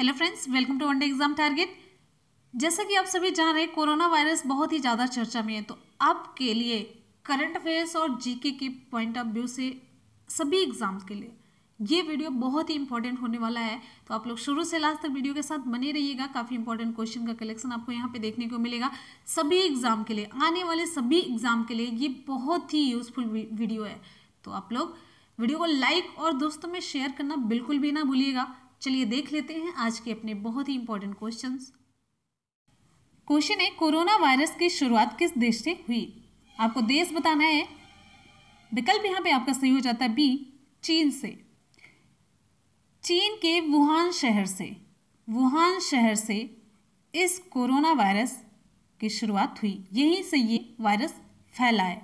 hello friends welcome to one day exam target जैसा कि आप सभी जान रहे हैं कोरोना वायरस बहुत ही ज़्यादा चर्चा में है तो आपके लिए करंट अफेयर्स और जीके के पॉइंट ऑफ व्यू से सभी एग्जाम्स के लिए ये वीडियो बहुत ही इंपॉर्टेंट होने वाला है तो आप लोग शुरू से लास्ट तक वीडियो के साथ बने रहिएगा काफ़ी इंपॉर्टेंट क्वेश्चन का कलेक्शन आपको यहाँ पे देखने को मिलेगा सभी एग्ज़ाम के लिए आने वाले सभी एग्ज़ाम के लिए ये बहुत ही यूज़फुल वीडियो है तो आप लोग वीडियो को लाइक और दोस्तों में शेयर करना बिल्कुल भी ना भूलिएगा चलिए देख लेते हैं आज के अपने बहुत ही इंपॉर्टेंट क्वेश्चन क्वेश्चन है कोरोना वायरस की शुरुआत किस देश से हुई आपको देश बताना है विकल्प यहाँ पे आपका सही हो जाता है बी चीन से चीन के वुहान शहर से वुहान शहर से इस कोरोना वायरस की शुरुआत हुई यहीं से ये वायरस फैला है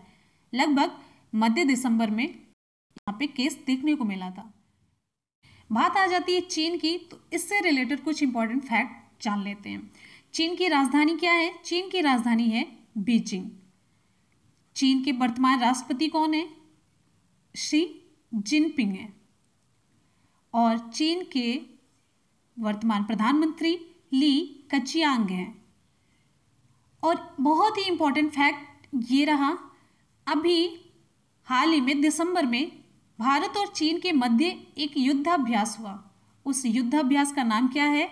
लगभग मध्य दिसंबर में यहाँ पे केस देखने को मिला था बात आ जाती है चीन की तो इससे रिलेटेड कुछ इंपॉर्टेंट फैक्ट जान लेते हैं चीन की राजधानी क्या है चीन की राजधानी है बीजिंग चीन के वर्तमान राष्ट्रपति कौन है शी जिनपिंग है और चीन के वर्तमान प्रधानमंत्री ली कचियांग हैं और बहुत ही इम्पोर्टेंट फैक्ट ये रहा अभी हाल ही में दिसंबर में भारत और चीन के मध्य एक युद्धाभ्यास हुआ उस युद्धाभ्यास का नाम क्या है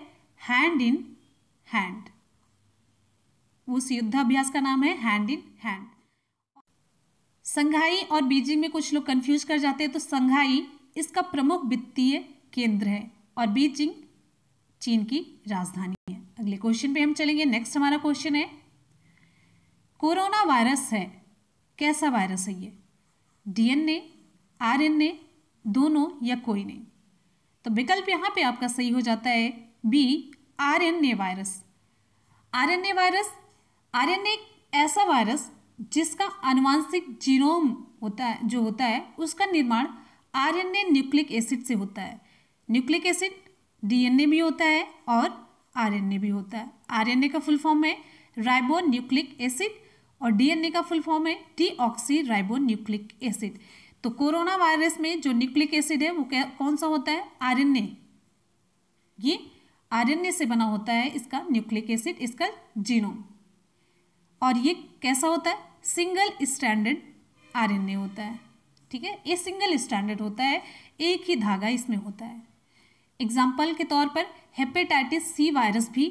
हैंड इन हैंड उस युद्धाभ्यास का नाम है हैंड इन हैंड संघाई और बीजिंग में कुछ लोग कंफ्यूज कर जाते हैं तो संघाई इसका प्रमुख वित्तीय केंद्र है और बीजिंग चीन की राजधानी है अगले क्वेश्चन पे हम चलेंगे नेक्स्ट हमारा क्वेश्चन है कोरोना वायरस है कैसा वायरस है ये डीएनए आरएनए दोनों या कोई नहीं तो विकल्प यहाँ पे आपका सही हो जाता है B RNA virus RNA virus RNA ऐसा वायरस जिसका अनुवांशिक जीनोम होता है जो होता है उसका निर्माण आरएनए न्यूक्लिक एसिड से होता है न्यूक्लिक एसिड डीएनए भी होता है और आरएनए भी होता है आरएनए का फुल फॉर्म है राइबो न्यूक्लिक एसिड और डीएनए का फुल फॉर्म है ribo nucleic acid तो कोरोना वायरस में जो न्यूक्लिक एसिड है वो कौन सा होता है आर ये आर से बना होता है इसका न्यूक्लिक एसिड इसका जीनोम और ये कैसा होता है सिंगल स्टैंडर्ड आर होता है ठीक है ये सिंगल स्टैंडर्ड होता है एक ही धागा इसमें होता है एग्जाम्पल के तौर पर हेपेटाइटिस सी वायरस भी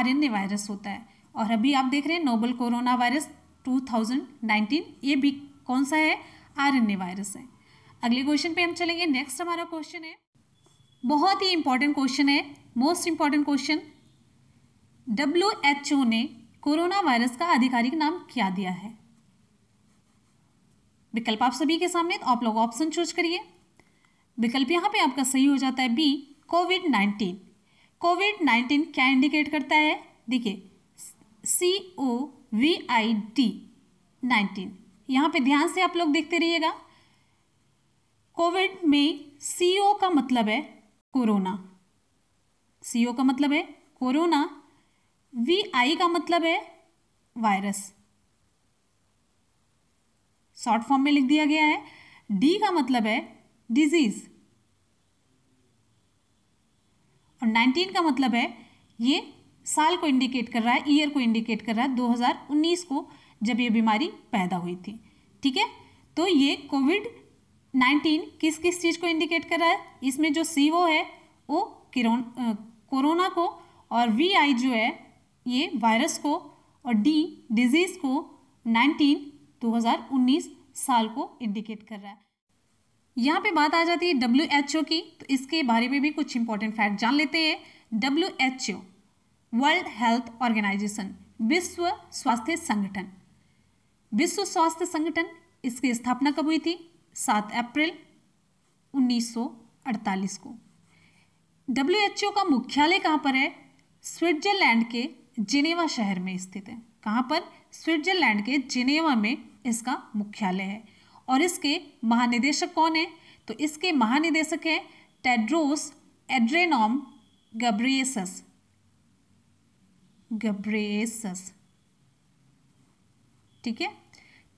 आर वायरस होता है और अभी आप देख रहे हैं नोबल कोरोना वायरस 2019 ये भी कौन सा है आर वायरस है अगले क्वेश्चन पे हम चलेंगे नेक्स्ट हमारा क्वेश्चन है बहुत ही इंपॉर्टेंट क्वेश्चन है most important question W H O ने कोरोना वायरस का आधिकारिक नाम क्या दिया है विकल्प आप सभी के सामने तो आप लोग ऑप्शन चूज करिए विकल्प यहाँ पे आपका सही हो जाता है B covid nineteen covid nineteen क्या इंडिकेट करता है देखिए C O V I D nineteen यहाँ पे ध्यान से आप लोग देखते रहिएगा कोविड में सीओ का मतलब है कोरोना सीओ का मतलब है कोरोना वी आई का मतलब है वायरस शॉर्ट फॉर्म में लिख दिया गया है डी का मतलब है डिजीज और नाइनटीन का मतलब है ये साल को इंडिकेट कर रहा है ईयर को इंडिकेट कर रहा है 2019 को जब ये बीमारी पैदा हुई थी ठीक है तो ये कोविड नाइन्टीन किस किस चीज़ को इंडिकेट कर रहा है इसमें जो सी ओ है वो किरोन कोरोना को और वी आई जो है ये वायरस को और डी डिजीज़ को 19 दो साल को इंडिकेट कर रहा है यहाँ पे बात आ जाती है डब्ल्यू एच ओ की तो इसके बारे में भी कुछ इंपॉर्टेंट फैक्ट जान लेते हैं W H O world health organization विश्व स्वास्थ्य संगठन विश्व स्वास्थ्य संगठन इसकी स्थापना कब हुई थी सात अप्रैल 1948 को डब्ल्यू का मुख्यालय कहाँ पर है स्विट्जरलैंड के जिनेवा शहर में स्थित है कहाँ पर स्विट्जरलैंड के जिनेवा में इसका मुख्यालय है और इसके महानिदेशक कौन है तो इसके महानिदेशक हैं टेड्रोस एड्रेनॉम गब्रेसस गब्रेसस ठीक है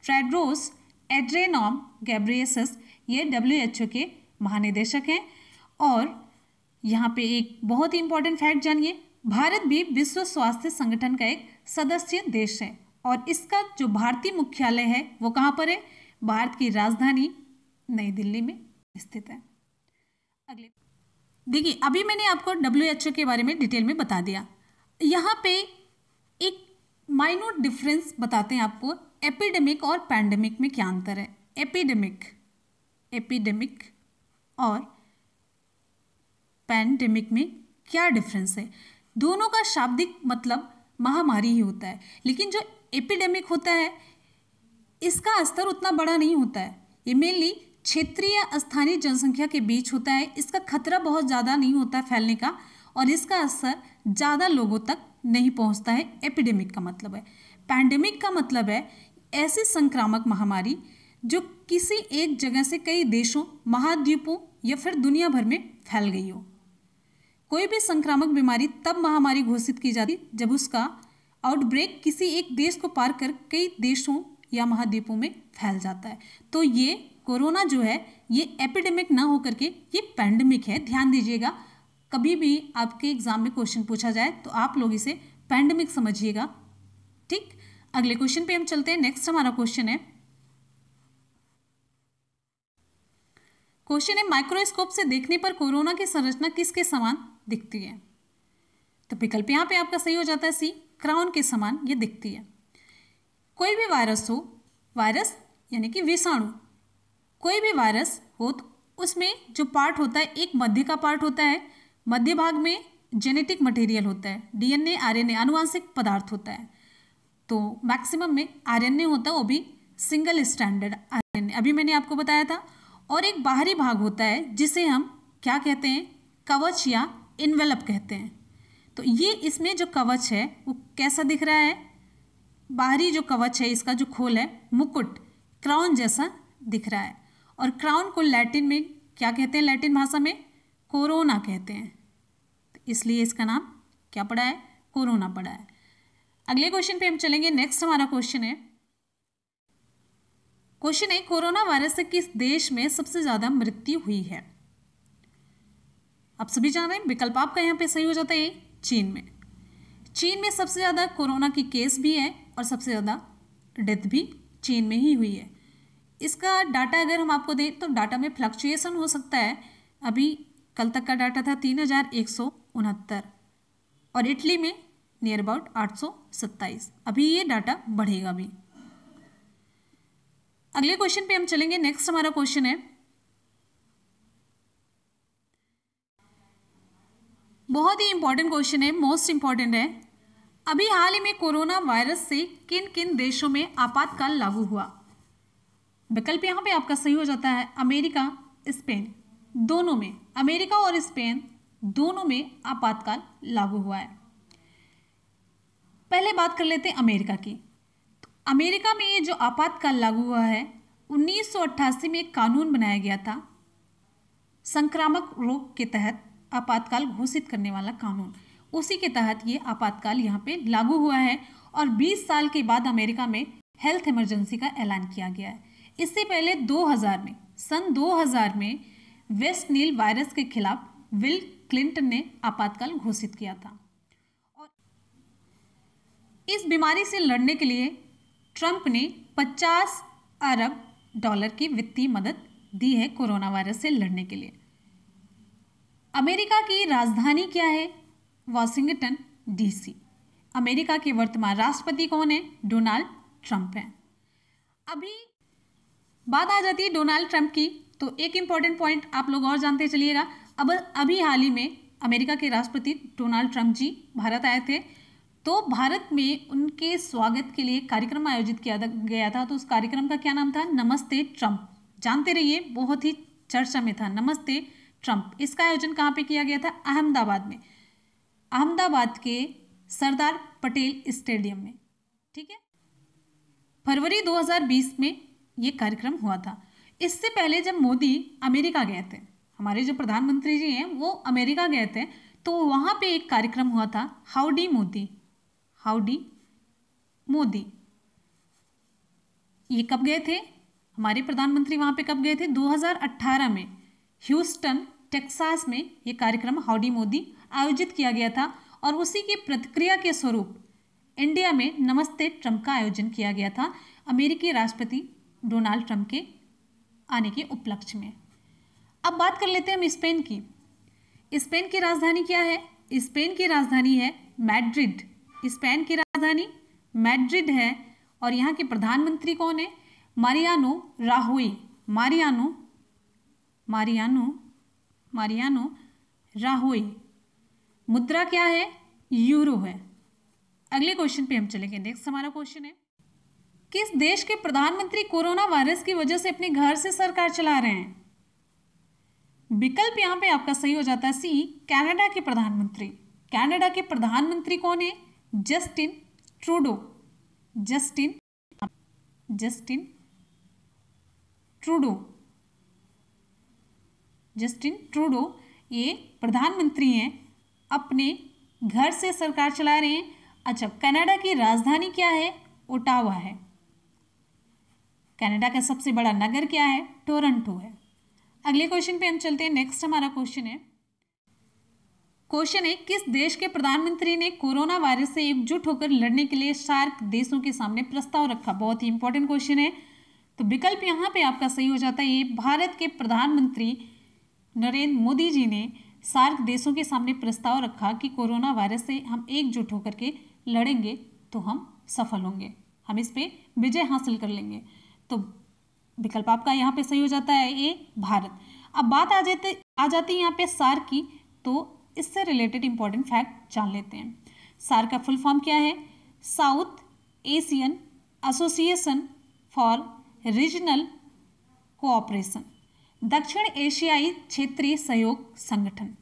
ट्रेड्रोस एड्रेनॉम गैब्रियसस ये डब्ल्यू के महानिदेशक हैं और यहाँ पे एक बहुत ही इंपॉर्टेंट फैक्ट जानिए भारत भी विश्व स्वास्थ्य संगठन का एक सदस्य देश है और इसका जो भारतीय मुख्यालय है वो कहाँ पर है भारत की राजधानी नई दिल्ली में स्थित है अगले देखिए अभी मैंने आपको डब्ल्यू के बारे में डिटेल में बता दिया यहाँ पे माइनोट डिफरेंस बताते हैं आपको एपिडेमिक और पैंडेमिक में क्या अंतर है एपिडेमिक एपिडेमिक और पैंडेमिक में क्या डिफरेंस है दोनों का शाब्दिक मतलब महामारी ही होता है लेकिन जो एपिडेमिक होता है इसका स्तर उतना बड़ा नहीं होता है ये मेनली क्षेत्रीय स्थानीय जनसंख्या के बीच होता है इसका खतरा बहुत ज़्यादा नहीं होता फैलने का और इसका असर ज़्यादा लोगों तक नहीं पहुंचता है एपिडेमिक का मतलब है पैंडेमिक का मतलब है ऐसी संक्रामक महामारी जो किसी एक जगह से कई देशों महाद्वीपों या फिर दुनिया भर में फैल गई हो कोई भी संक्रामक बीमारी तब महामारी घोषित की जाती जब उसका आउटब्रेक किसी एक देश को पार कर कई देशों या महाद्वीपों में फैल जाता है तो ये कोरोना जो है ये एपिडेमिक ना होकर के ये पैंडेमिक है ध्यान दीजिएगा कभी भी आपके एग्जाम में क्वेश्चन पूछा जाए तो आप लोग इसे पैंडमिक समझिएगा ठीक अगले क्वेश्चन पे हम चलते हैं नेक्स्ट हमारा क्वेश्चन है क्वेश्चन है माइक्रोस्कोप से देखने पर कोरोना की संरचना किसके समान दिखती है तो विकल्प यहां पे आपका सही हो जाता है सी क्राउन के समान ये दिखती है कोई भी वायरस हो वायरस यानी कि विषाणु कोई भी वायरस हो तो उसमें जो पार्ट होता है एक मध्य का पार्ट होता है मध्य भाग में जेनेटिक मटेरियल होता है डीएनए आरएनए आनुवांशिक पदार्थ होता है तो मैक्सिमम में आरएनए होता है वो भी सिंगल स्टैंडर्ड आरएनए अभी मैंने आपको बताया था और एक बाहरी भाग होता है जिसे हम क्या कहते हैं कवच या इन्वेलप कहते हैं तो ये इसमें जो कवच है वो कैसा दिख रहा है बाहरी जो कवच है इसका जो खोल है मुकुट क्राउन जैसा दिख रहा है और क्राउन को लैटिन में क्या कहते हैं लैटिन भाषा में कोरोना कहते हैं तो इसलिए इसका नाम क्या पड़ा है कोरोना पड़ा है अगले क्वेश्चन पे हम चलेंगे नेक्स्ट हमारा क्वेश्चन है क्वेश्चन है कोरोना वायरस से किस देश में सबसे ज़्यादा मृत्यु हुई है आप सभी जान रहे हैं विकल्प आपका यहाँ पे सही हो जाता है चीन में चीन में सबसे ज़्यादा कोरोना की केस भी है और सबसे ज़्यादा डेथ भी चीन में ही हुई है इसका डाटा अगर हम आपको दें तो डाटा में फ्लक्चुएसन हो सकता है अभी कल तक का डाटा था तीन हज़ार एक सौ उनहत्तर और इटली में नियर अबाउट आठ सौ सत्ताईस अभी ये डाटा बढ़ेगा भी अगले क्वेश्चन पे हम चलेंगे नेक्स्ट हमारा क्वेश्चन है बहुत ही इंपॉर्टेंट क्वेश्चन है मोस्ट इंपॉर्टेंट है अभी हाल ही में कोरोना वायरस से किन किन देशों में आपातकाल लागू हुआ विकल्प यहाँ पे आपका सही हो जाता है अमेरिका स्पेन दोनों में अमेरिका और स्पेन दोनों में आपातकाल लागू हुआ है पहले बात कर लेते हैं अमेरिका की तो अमेरिका में ये जो आपातकाल लागू हुआ है 1988 में एक कानून बनाया गया था संक्रामक रोग के तहत आपातकाल घोषित करने वाला कानून उसी के तहत ये आपातकाल यहाँ पे लागू हुआ है और 20 साल के बाद अमेरिका में हेल्थ इमरजेंसी का ऐलान किया गया है इससे पहले 2000 में सन 2000 में वेस्ट नील वायरस के खिलाफ विल क्लिंटन ने आपातकाल घोषित किया था और इस बीमारी से लड़ने के लिए ट्रंप ने 50 अरब डॉलर की वित्तीय मदद दी है कोरोना वायरस से लड़ने के लिए अमेरिका की राजधानी क्या है वॉशिंगटन डीसी अमेरिका के वर्तमान राष्ट्रपति कौन है डोनाल्ड ट्रंप हैं अभी बात आ जाती है डोनाल्ड ट्रंप की तो एक इम्पॉर्टेंट पॉइंट आप लोग और जानते चलिएगा अब अभी हाल ही में अमेरिका के राष्ट्रपति डोनाल्ड ट्रंप जी भारत आए थे तो भारत में उनके स्वागत के लिए कार्यक्रम आयोजित किया गया था तो उस कार्यक्रम का क्या नाम था नमस्ते ट्रंप जानते रहिए बहुत ही चर्चा में था नमस्ते ट्रंप इसका आयोजन कहाँ पे किया गया था अहमदाबाद में अहमदाबाद के सरदार पटेल स्टेडियम में ठीक है फरवरी 2020 में ये कार्यक्रम हुआ था इससे पहले जब मोदी अमेरिका गए थे हमारे जो प्रधानमंत्री जी हैं वो अमेरिका गए थे तो वहाँ पे एक कार्यक्रम हुआ था हाउडी मोदी हाउडी मोदी ये कब गए थे हमारे प्रधानमंत्री वहाँ पे कब गए थे 2018 में ह्यूस्टन टेक्सास में ये कार्यक्रम हाउडी मोदी आयोजित किया गया था और उसी की प्रतिक्रिया के स्वरूप इंडिया में नमस्ते ट्रम्प का आयोजन किया गया था अमेरिकी राष्ट्रपति डोनाल्ड ट्रंप के आने के उपलक्ष्य में अब बात कर लेते हैं हम स्पेन की स्पेन की राजधानी क्या है स्पेन की राजधानी है मैड्रिड स्पेन की राजधानी मैड्रिड है और यहाँ के प्रधानमंत्री कौन है Mariano Rajoy Mariano Mariano Mariano Rajoy मुद्रा क्या है यूरो है अगले क्वेश्चन पे हम चलेंगे नेक्स्ट हमारा क्वेश्चन है किस देश के प्रधानमंत्री कोरोना वायरस की वजह से अपने घर से सरकार चला रहे हैं विकल्प यहां पे आपका सही हो जाता है सी कनाडा के प्रधानमंत्री कनाडा के प्रधानमंत्री कौन है Justin Trudeau Justin Justin Trudeau Justin Trudeau ये प्रधानमंत्री हैं अपने घर से सरकार चला रहे हैं अच्छा कनाडा की राजधानी क्या है ओटावा है कनाडा का सबसे बड़ा नगर क्या है टोरंटो है अगले क्वेश्चन पे हम चलते हैं नेक्स्ट हमारा क्वेश्चन है क्वेश्चन है किस देश के प्रधानमंत्री ने कोरोना वायरस से एकजुट होकर लड़ने के लिए सार्क देशों के सामने प्रस्ताव रखा बहुत ही इंपॉर्टेंट क्वेश्चन है तो विकल्प यहाँ पे आपका सही हो जाता है ये भारत के प्रधानमंत्री नरेंद्र मोदी जी ने सार्क देशों के सामने प्रस्ताव रखा कि कोरोना वायरस से हम एकजुट होकर के लड़ेंगे तो हम सफल होंगे हम इस पर विजय हासिल कर लेंगे तो विकल्प आपका यहाँ पे सही हो जाता है ए भारत अब बात आ जाते आ जाती है यहाँ पे सार की तो इससे रिलेटेड इंपॉर्टेंट फैक्ट जान लेते हैं सार का फुल फॉर्म क्या है South Asian Association for Regional Cooperation दक्षिण एशियाई क्षेत्रीय सहयोग संगठन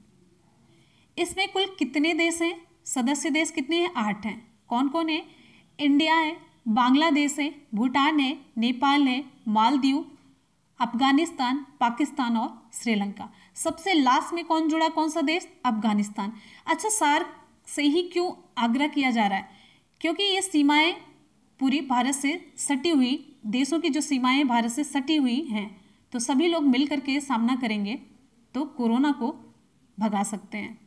इसमें कुल कितने देश हैं सदस्य देश कितने हैं आठ हैं कौन कौन है इंडिया है बांग्लादेश है भूटान है नेपाल है मालदीव अफगानिस्तान पाकिस्तान और श्रीलंका सबसे लास्ट में कौन जुड़ा कौन सा देश अफगानिस्तान अच्छा सार से ही क्यों आग्रह किया जा रहा है क्योंकि ये सीमाएं पूरी भारत से सटी हुई देशों की जो सीमाएं भारत से सटी हुई हैं तो सभी लोग मिल करके सामना करेंगे तो कोरोना को भगा सकते हैं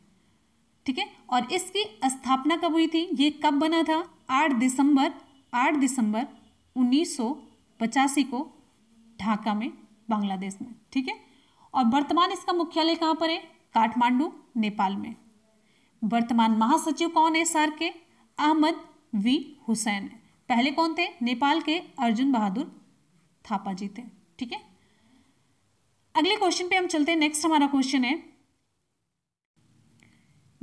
ठीक है और इसकी स्थापना कब हुई थी ये कब बना था 8 दिसंबर 8 दिसंबर उन्नीस को ढाका में बांग्लादेश में ठीक है और वर्तमान इसका मुख्यालय कहाँ पर है काठमांडू नेपाल में वर्तमान महासचिव कौन है सार के अहमद वी हुसैन पहले कौन थे नेपाल के अर्जुन बहादुर थापा जी थे ठीक है अगले क्वेश्चन पे हम चलते हैं नेक्स्ट हमारा क्वेश्चन है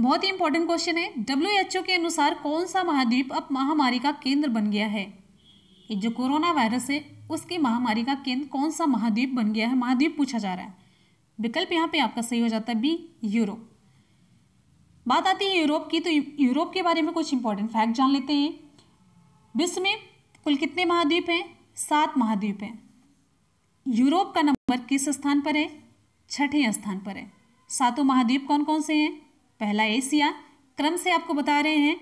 बहुत ही इंपॉर्टेंट क्वेश्चन है डब्ल्यू एच ओ के अनुसार कौन सा महाद्वीप अब महामारी का केंद्र बन गया है ये जो कोरोना वायरस है उसकी महामारी का केंद्र कौन सा महाद्वीप बन गया है महाद्वीप पूछा जा रहा है विकल्प यहाँ पे आपका सही हो जाता है बी यूरोप बात आती है यूरोप की तो यूरोप के बारे में कुछ इंपॉर्टेंट फैक्ट जान लेते हैं विश्व में कुल कितने महाद्वीप हैं सात महाद्वीप हैं यूरोप का नंबर किस स्थान पर है छठे स्थान पर है सातों महाद्वीप कौन कौन से हैं पहला एशिया क्रम से आपको बता रहे हैं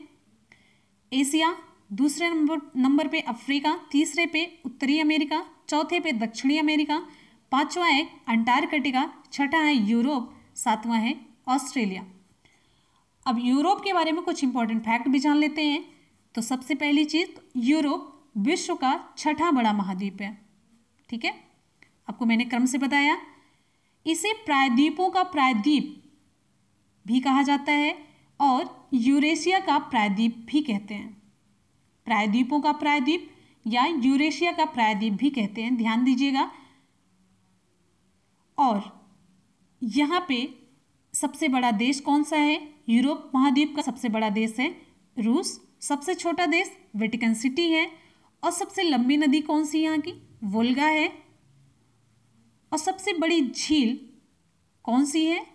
एशिया दूसरे नंबर नंबर पे अफ्रीका तीसरे पे उत्तरी अमेरिका चौथे पे दक्षिणी अमेरिका पांचवा है अंटार्कटिका छठा है यूरोप सातवां है ऑस्ट्रेलिया अब यूरोप के बारे में कुछ इंपॉर्टेंट फैक्ट भी जान लेते हैं तो सबसे पहली चीज़ यूरोप विश्व का छठा बड़ा महाद्वीप है ठीक है आपको मैंने क्रम से बताया इसे प्रायद्वीपों का प्रायद्वीप भी कहा जाता है और यूरेशिया का प्रायद्वीप भी कहते हैं प्रायद्वीपों का प्रायद्वीप या यूरेशिया का प्रायद्वीप भी कहते हैं ध्यान दीजिएगा और यहाँ पे सबसे बड़ा देश कौन सा है यूरोप महाद्वीप का सबसे बड़ा देश है रूस सबसे छोटा देश वेटिकन सिटी है और सबसे लंबी नदी कौन सी यहाँ की वोल्गा है और सबसे बड़ी झील कौन सी है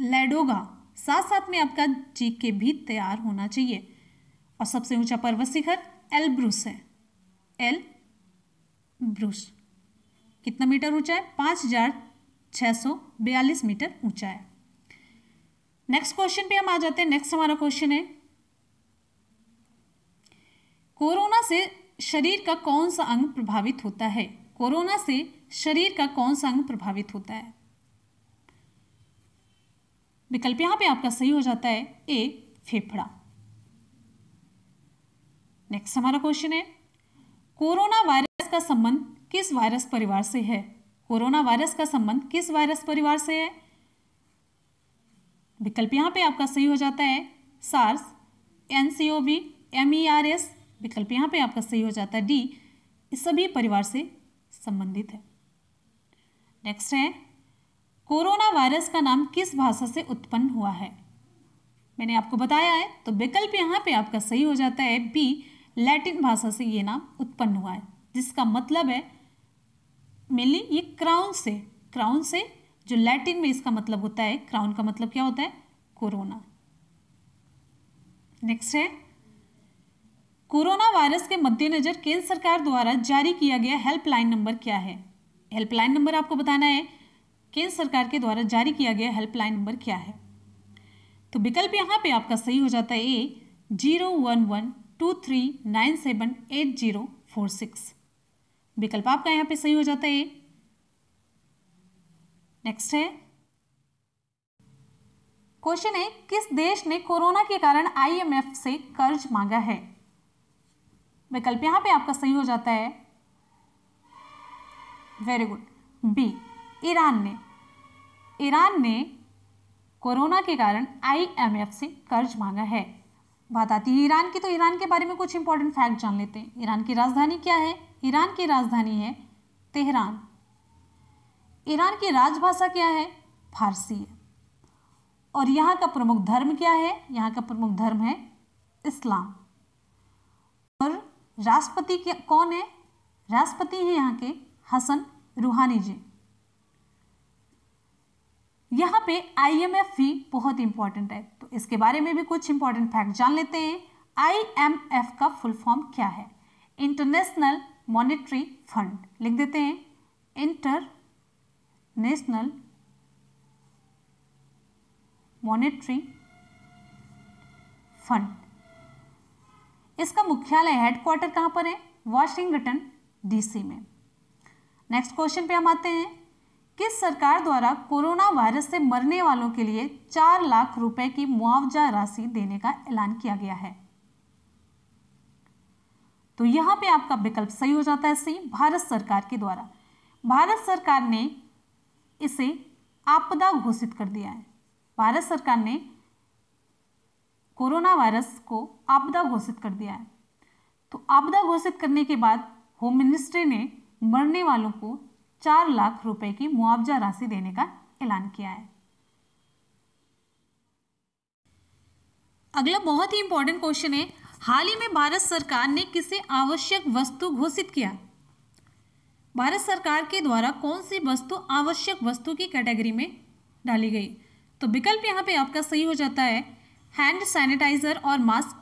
लेडोगा साथ साथ में आपका जी के भी तैयार होना चाहिए और सबसे ऊंचा पर्वत शिखर एल ब्रूस है एल ब्रूस कितना मीटर ऊंचा है पाँच हजार छः सौ बयालीस मीटर ऊंचा है नेक्स्ट क्वेश्चन पे हम आ जाते हैं नेक्स्ट हमारा क्वेश्चन है कोरोना से शरीर का कौन सा अंग प्रभावित होता है कोरोना से शरीर का कौन सा अंग प्रभावित होता है विकल्प यहां पे आपका सही हो जाता है ए फेफड़ा नेक्स्ट हमारा क्वेश्चन है कोरोना वायरस का संबंध किस वायरस परिवार से है कोरोना वायरस का संबंध किस वायरस परिवार से है विकल्प यहां पे आपका सही हो जाता है SARS nCoV M E R S विकल्प यहां पे आपका सही हो जाता है डी इस सभी परिवार से संबंधित है नेक्स्ट है कोरोना वायरस का नाम किस भाषा से उत्पन्न हुआ है मैंने आपको बताया है तो विकल्प यहाँ पे आपका सही हो जाता है बी लैटिन भाषा से ये नाम उत्पन्न हुआ है जिसका मतलब है मेनली ये क्राउन से क्राउन से जो लैटिन में इसका मतलब होता है क्राउन का मतलब क्या होता है कोरोना नेक्स्ट है कोरोना वायरस के मद्देनजर केंद्र सरकार द्वारा जारी किया गया हेल्पलाइन नंबर क्या है हेल्पलाइन नंबर आपको बताना है केंद्र सरकार के द्वारा जारी किया गया हेल्पलाइन नंबर क्या है तो विकल्प यहाँ पे आपका सही हो जाता है A zero one one two three nine seven eight zero four six विकल्प आपका यहाँ पे सही हो जाता है ए नेक्स्ट है क्वेश्चन है किस देश ने कोरोना के कारण आईएमएफ से कर्ज मांगा है विकल्प यहाँ पे आपका सही हो जाता है वेरी गुड बी ईरान ने ईरान ने कोरोना के कारण आईएमएफ से कर्ज मांगा है बात आती है ईरान की तो ईरान के बारे में कुछ इंपॉर्टेंट फैक्ट जान लेते हैं ईरान की राजधानी क्या है ईरान की राजधानी है तेहरान ईरान की राजभाषा क्या है फारसी है और यहाँ का प्रमुख धर्म क्या है यहाँ का प्रमुख धर्म है इस्लाम और राष्ट्रपति कौन है राष्ट्रपति है यहाँ के हसन रूहानी जी यहाँ पे आईएमएफ भी बहुत इंपॉर्टेंट है तो इसके बारे में भी कुछ इंपॉर्टेंट फैक्ट जान लेते हैं आईएमएफ का फुल फॉर्म क्या है इंटरनेशनल मॉनेटरी फंड लिख देते हैं इंटरनेशनल मॉनेटरी फंड इसका मुख्यालय हेडक्वार्टर कहाँ पर है वॉशिंगटन डीसी में नेक्स्ट क्वेश्चन पे हम आते हैं किस सरकार द्वारा कोरोना वायरस से मरने वालों के लिए चार लाख रुपए की मुआवजा राशि देने का ऐलान किया गया है तो यहां पे आपका विकल्प सही हो जाता है सी भारत सरकार के द्वारा भारत सरकार ने इसे आपदा घोषित कर दिया है भारत सरकार ने कोरोना वायरस को आपदा घोषित कर दिया है तो आपदा घोषित करने के बाद होम मिनिस्ट्री ने मरने वालों को चार लाख रुपए की मुआवजा राशि देने का ऐलान किया है अगला बहुत ही इंपॉर्टेंट क्वेश्चन है हाल ही में भारत सरकार ने किसे आवश्यक वस्तु घोषित किया भारत सरकार के द्वारा कौन सी वस्तु आवश्यक वस्तु की कैटेगरी में डाली गई तो विकल्प यहाँ पे आपका सही हो जाता है हैंड सैनिटाइजर और मास्क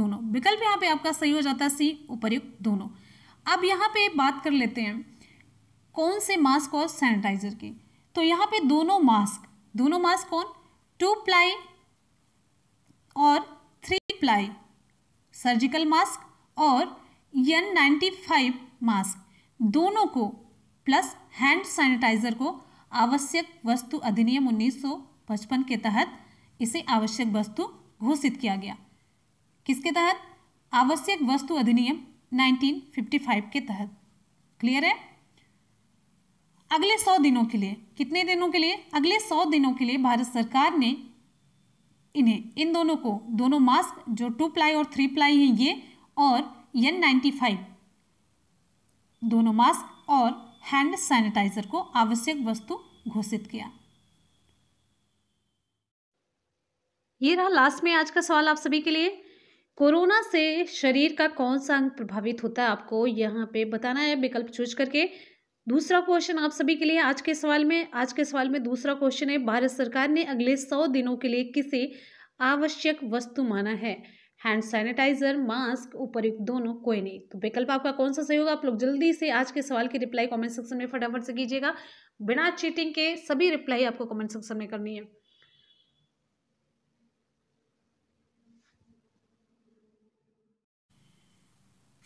दोनों विकल्प यहाँ पे आपका सही हो जाता है सी उपयुक्त दोनों अब यहाँ पे बात कर लेते हैं कौन से मास्क और सैनिटाइजर के तो यहाँ पे दोनों मास्क दोनों मास्क कौन टू प्लाई और थ्री प्लाई सर्जिकल मास्क और यन नाइन्टी फाइव मास्क दोनों को प्लस हैंड सैनिटाइजर को आवश्यक वस्तु अधिनियम 1955 के तहत इसे आवश्यक वस्तु घोषित किया गया किसके तहत आवश्यक वस्तु अधिनियम 1955 के तहत क्लियर है अगले सौ दिनों के लिए कितने दिनों के लिए अगले सौ दिनों के लिए भारत सरकार ने इन्हें इन दोनों को दोनों मास्क जो टू प्लाई और थ्री प्लाई हैं ये और एन नाइन्टी फाइव दोनों मास्क और हैंड सैनिटाइजर को आवश्यक वस्तु घोषित किया ये रहा लास्ट में आज का सवाल आप सभी के लिए कोरोना से शरीर का कौन सा अंग प्रभावित होता है आपको यहाँ पे बताना है विकल्प चूज करके दूसरा क्वेश्चन आप सभी के लिए आज के सवाल में आज के सवाल में दूसरा क्वेश्चन है भारत सरकार ने अगले सौ दिनों के लिए किसे आवश्यक वस्तु माना है हैंड सैनिटाइजर मास्क उपयुक्त दोनों कोई नहीं तो विकल्प आपका कौन सा सही होगा आप लोग जल्दी से आज के सवाल की रिप्लाई कमेंट सेक्शन में फटाफट से कीजिएगा बिना चीटिंग के सभी रिप्लाई आपको कमेंट सेक्शन में करनी है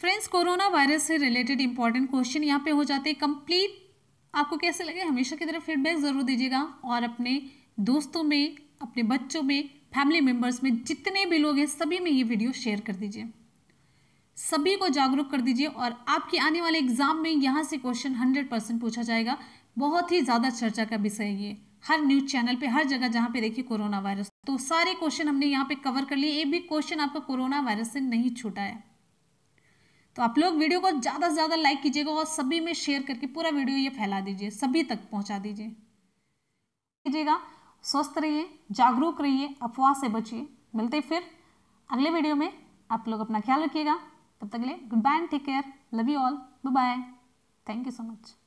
फ्रेंड्स कोरोना वायरस से रिलेटेड इंपॉर्टेंट क्वेश्चन यहाँ पे हो जाते हैं कंप्लीट आपको कैसे लगे हमेशा की तरह फीडबैक ज़रूर दीजिएगा और अपने दोस्तों में अपने बच्चों में फैमिली मेम्बर्स में जितने भी लोग हैं सभी में ये वीडियो शेयर कर दीजिए सभी को जागरूक कर दीजिए और आपके आने वाले एग्जाम में यहाँ से क्वेश्चन हंड्रेड परसेंट पूछा जाएगा बहुत ही ज़्यादा चर्चा का विषय ये हर न्यूज़ चैनल पे हर जगह जहाँ पे देखिए कोरोना वायरस तो सारे क्वेश्चन हमने यहाँ पे कवर कर लिए एक भी क्वेश्चन आपका कोरोना वायरस से नहीं छूटा है तो आप लोग वीडियो को ज़्यादा से ज़्यादा लाइक कीजिएगा और सभी में शेयर करके पूरा वीडियो ये फैला दीजिए सभी तक पहुँचा दीजिए कीजिएगा स्वस्थ रहिए जागरूक रहिए अफवाह से बचिए मिलते फिर अगले वीडियो में आप लोग अपना ख्याल रखिएगा तब तक ले लिए good bye and take care love you all bye thank you so much